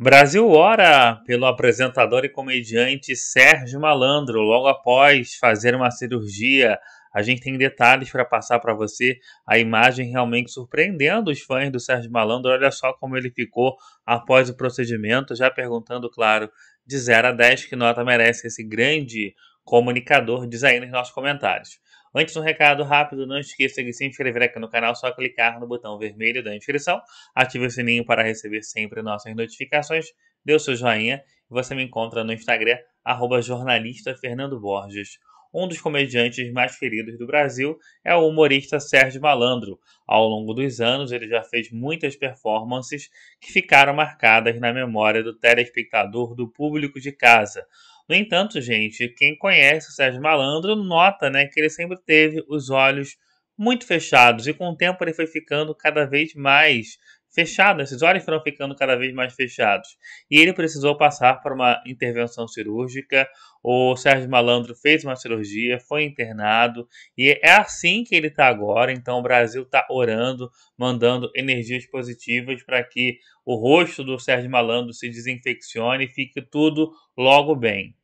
Brasil ora pelo apresentador e comediante Sérgio Malandro logo após fazer uma cirurgia. A gente tem detalhes para passar para você. A imagem realmente surpreendendo os fãs do Sérgio Malandro. Olha só como ele ficou após o procedimento, já perguntando, claro, de 0 a 10 que nota merece esse grande comunicador, diz aí nos nossos comentários. Antes, um recado rápido: não esqueça de se inscrever aqui no canal, só clicar no botão vermelho da inscrição, ative o sininho para receber sempre nossas notificações, dê o seu joinha e você me encontra no Instagram, jornalistafernandoborges um dos comediantes mais queridos do Brasil é o humorista Sérgio Malandro. Ao longo dos anos, ele já fez muitas performances que ficaram marcadas na memória do telespectador do público de casa. No entanto, gente, quem conhece o Sérgio Malandro nota né, que ele sempre teve os olhos muito fechados e com o tempo ele foi ficando cada vez mais fechado, esses olhos foram ficando cada vez mais fechados. E ele precisou passar por uma intervenção cirúrgica. O Sérgio Malandro fez uma cirurgia, foi internado e é assim que ele está agora. Então o Brasil está orando, mandando energias positivas para que o rosto do Sérgio Malandro se desinfeccione e fique tudo logo bem.